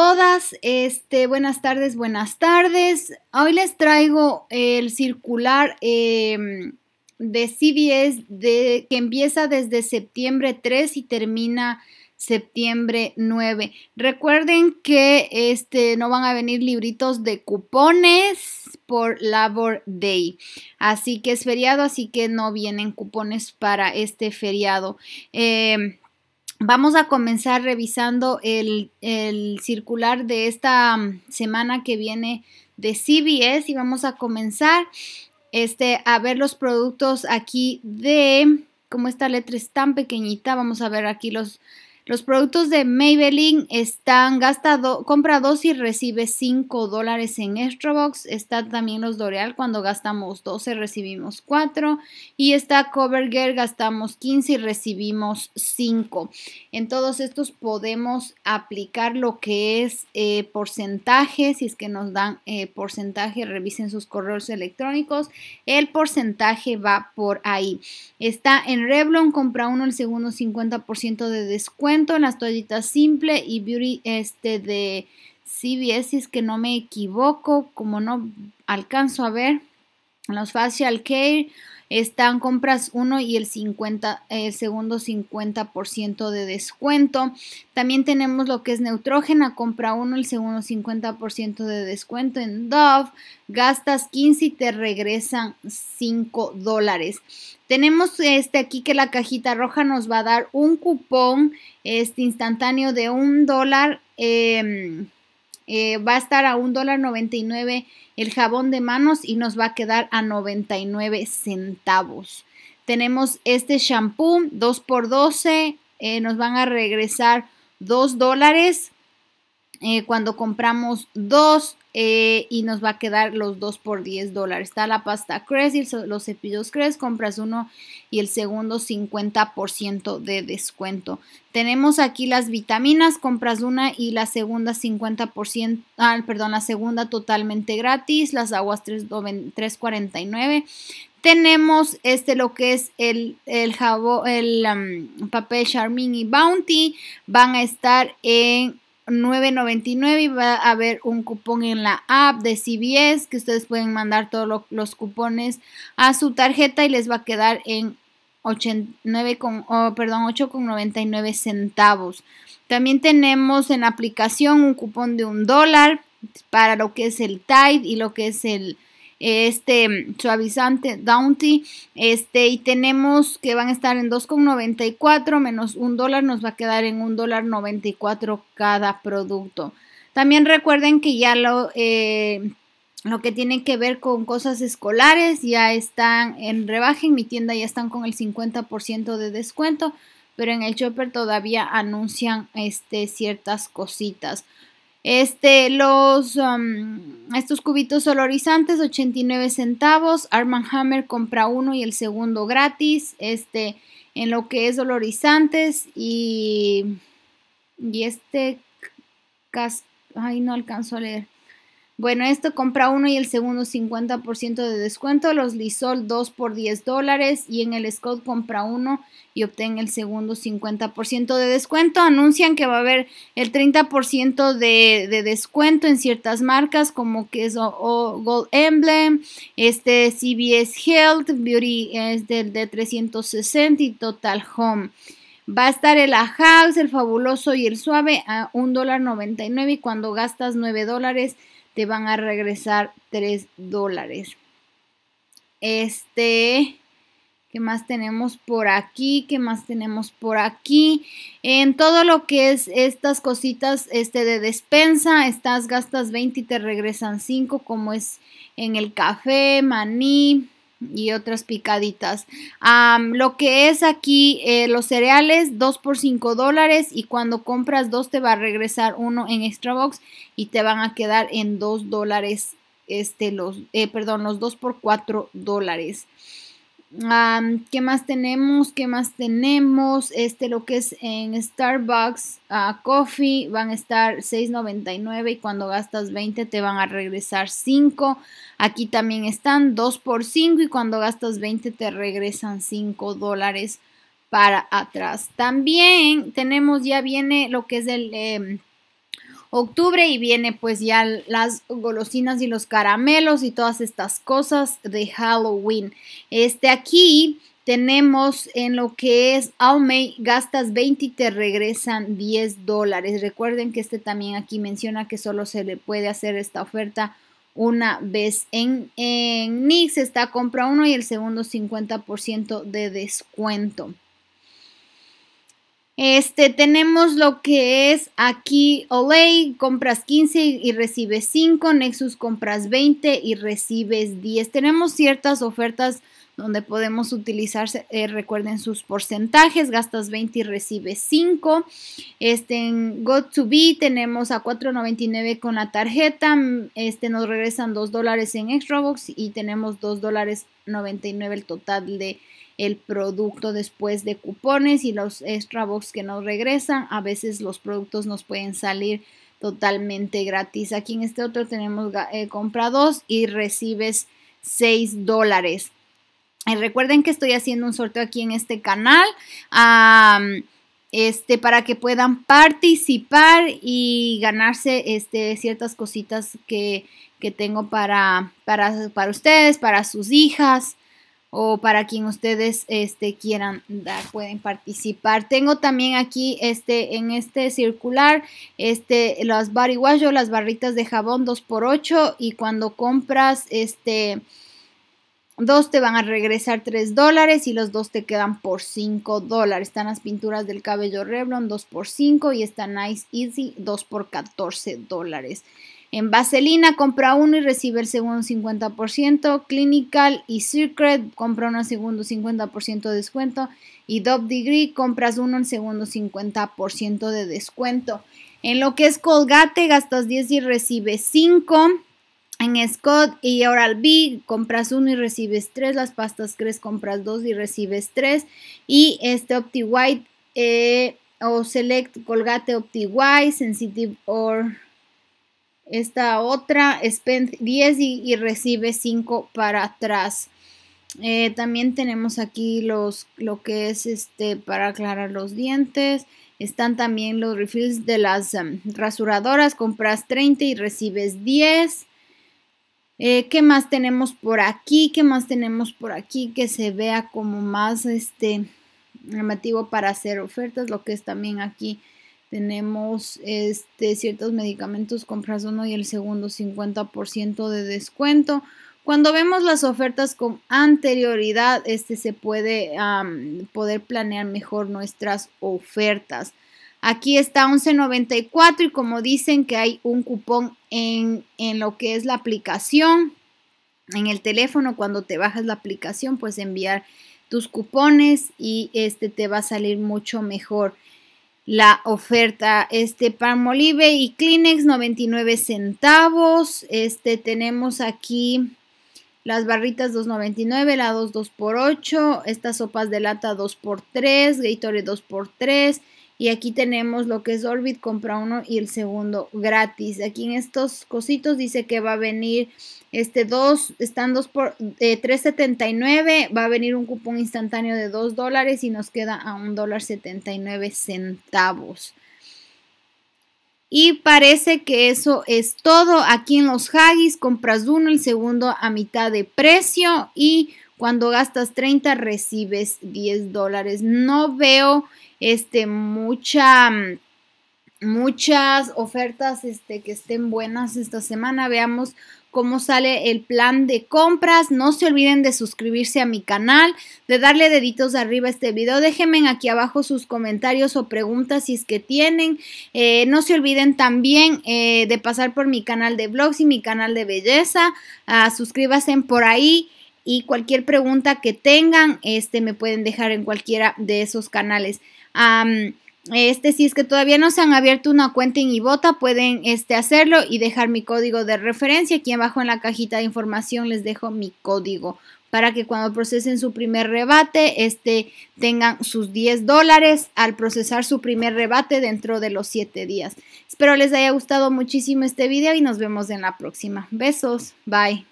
todas, este, buenas tardes, buenas tardes. Hoy les traigo el circular em, de CBS de, que empieza desde septiembre 3 y termina septiembre 9. Recuerden que este, no van a venir libritos de cupones por Labor Day. Así que es feriado, así que no vienen cupones para este feriado. Em, Vamos a comenzar revisando el, circular de esta mm, semana que viene de CBS y vamos a comenzar este, a ver los productos aquí de, como esta letra es tan pequeñita, vamos a ver aquí los los productos de Maybelline están gastado, compra 2 y recibe 5 dólares en Extrabox. Está también los L'Oreal, cuando gastamos 12 recibimos 4. Y está CoverGirl, gastamos 15 y recibimos 5. En todos estos podemos aplicar lo que es eh, porcentaje, si es que nos dan eh, porcentaje, revisen sus correos electrónicos. El porcentaje va por ahí. Está en Revlon, compra uno, el segundo 50% de descuento en las toallitas simple y beauty este de CVS, si es que no me equivoco, como no alcanzo a ver, los facial care están compras 1 y el, 50, el segundo 50% de descuento. También tenemos lo que es neutrógena, compra 1, el segundo 50% de descuento en Dove. Gastas 15 y te regresan 5 dólares. Tenemos este aquí que la cajita roja nos va a dar un cupón este instantáneo de un dólar. Eh, eh, va a estar a $1.99 el jabón de manos y nos va a quedar a 99 centavos. Tenemos este shampoo 2x12, eh, nos van a regresar 2 eh, cuando compramos dos. Eh, y nos va a quedar los dos por 10 dólares. Está la pasta Crest y los cepillos Crest, compras uno y el segundo 50% de descuento. Tenemos aquí las vitaminas, compras una y la segunda 50%, ah, perdón, la segunda totalmente gratis, las aguas 3.49. Tenemos este lo que es el, jabón, el papel Charmin y Bounty. Van a estar en 9.99 y va a haber un cupón en la app de CBS que ustedes pueden mandar todos los cupones a su tarjeta y les va a quedar en 89 con, oh, perdón, 8,99 centavos. También tenemos en aplicación un cupón de un dólar para lo que es el Tide y lo que es el este mm, suavizante downty este, y tenemos que van a estar en 2,94 menos un dólar, nos va a quedar en un dólar 94 cada producto. También recuerden que ya lo, eh, lo que tiene que ver con cosas escolares ya están en rebaje en mi tienda ya están con el 50% de descuento, pero en el shopper todavía anuncian este, ciertas cositas. Este, los, um, estos cubitos dolorizantes 89 centavos. arman Hammer compra uno y el segundo gratis. Este, en lo que es dolorizantes y, y este, ay, no alcanzo a leer. Bueno, esto compra uno y el segundo 50% de descuento. Los Lysol, 2 por 10 dólares y en el Scott, compra uno y obtén el segundo 50% de descuento. Anuncian que va a haber el 30% de, descuento en ciertas marcas como que es Gold Emblem, este CBS Health, Beauty es del de 360 y Total Home. Va a estar el House, el fabuloso y el suave a $1.99 y cuando gastas $9 te van a regresar 3 dólares. Este, ¿qué más tenemos por aquí? ¿Qué más tenemos por aquí? En todo lo que es estas cositas este de despensa, estas gastas 20 y te regresan 5, como es en el café, maní, y otras picaditas. lo que es aquí eh, los cereales, 2 por 5 dólares y cuando compras dos te va a regresar uno en extra box y te van a quedar en 2 dólares, este, los, eh, perdón, los 2 por 4 dólares. ¿Qué más tenemos? ¿Qué más tenemos? Este, lo que es en Starbucks Coffee van a estar $6.99 y cuando gastas 20 te van a regresar 5. Aquí también están 2 por 5 y cuando gastas 20 te regresan 5 dólares para atrás. También tenemos, ya viene lo que es el... Em, octubre y viene pues ya las golosinas y los caramelos y todas estas cosas de Halloween. Este aquí tenemos en lo que es Almay, gastas 20 y te regresan 10 dólares. Recuerden que este también aquí menciona que solo se le puede hacer esta oferta una vez en, en Nix está compra uno y el segundo 50% de descuento. Este, tenemos lo que es aquí Olay, compras 15 y recibes 5, Nexus compras 20 y recibes 10. Tenemos ciertas ofertas donde podemos utilizar, eh, recuerden sus porcentajes, gastas 20 y recibes 5. Este, en go 2 Be tenemos a 4.99 con la tarjeta, mm, este, nos regresan 2 dólares en Box y tenemos 2 dólares el total de el producto después de cupones y los extra box que nos regresan. A veces los productos nos pueden salir totalmente gratis. Aquí en este otro tenemos eh, compra 2 y recibes 6 dólares. Eh, recuerden que estoy haciendo un sorteo aquí en este canal. este, para que puedan participar y ganarse este, ciertas cositas que, tengo para, para, para, ustedes, para sus hijas o para quien ustedes este, quieran dar, pueden participar. Tengo también aquí este, en este circular este, las body las barritas de jabón 2x8 y cuando compras este Dos te van a regresar 3 dólares y los dos te quedan por 5 dólares. Están las pinturas del cabello Revlon 2 por 5 y está Nice Easy 2 por 14 dólares. En Vaselina compra uno y recibe el segundo 50%. Clinical y Secret compra uno el segundo 50% de descuento. Y Dove Degree compras uno el segundo 50% de descuento. En lo que es Colgate gastas 10 y recibes 5 en Scott y Oral B compras uno y recibes tres, las pastas crees compras dos y recibes tres y este Opti White eh, o Select Colgate Opti White Sensitive or esta otra Spend 10 y, recibes recibe 5 para atrás. Eh, también tenemos aquí los lo que es este para aclarar los dientes. Están también los refills de las em, rasuradoras. Compras 30 y recibes 10. Eh, ¿Qué más tenemos por aquí? ¿Qué más tenemos por aquí que se vea como más este llamativo para hacer ofertas? Lo que es también aquí tenemos este, ciertos medicamentos, compras uno y el segundo 50% de descuento. Cuando vemos las ofertas con anterioridad, este se puede poder planear mejor nuestras ofertas. Aquí está 11.94 y como dicen que hay un cupón en, lo que es la aplicación, en el teléfono, cuando te bajas la aplicación, puedes enviar tus cupones y este te va a salir mucho mejor la oferta. Este Palmolive y Kleenex 99 centavos. Este tenemos aquí las barritas 2.99, la 2 2x8, estas sopas de lata 2x3, Gatorade 2x3 y aquí tenemos lo que es Orbit, compra uno y el segundo gratis. Aquí en estos cositos dice que va a venir este 2, están dos por 3.79, eh, va a venir un cupón instantáneo de 2 dólares y nos queda a un dólar 79 centavos. Y parece que eso es todo. Aquí en los Haggis compras uno, el segundo a mitad de precio y cuando gastas 30 recibes 10 dólares. No veo este mucha muchas ofertas este, que estén buenas esta semana. Veamos cómo sale el plan de compras. No se olviden de suscribirse a mi canal, de darle deditos arriba a este video. Déjenme aquí abajo sus comentarios o preguntas si es que tienen. Eh, no se olviden también eh, de pasar por mi canal de blogs y mi canal de belleza. Ah, suscríbanse por ahí y cualquier pregunta que tengan, este, me pueden dejar en cualquiera de esos canales. este, si es que todavía no se han abierto una cuenta en Ibota, pueden este, hacerlo y dejar mi código de referencia. Aquí abajo en la cajita de información les dejo mi código para que cuando procesen su primer rebate, este, tengan sus 10 dólares al procesar su primer rebate dentro de los 7 días. Espero les haya gustado muchísimo este video y nos vemos en la próxima. Besos, bye.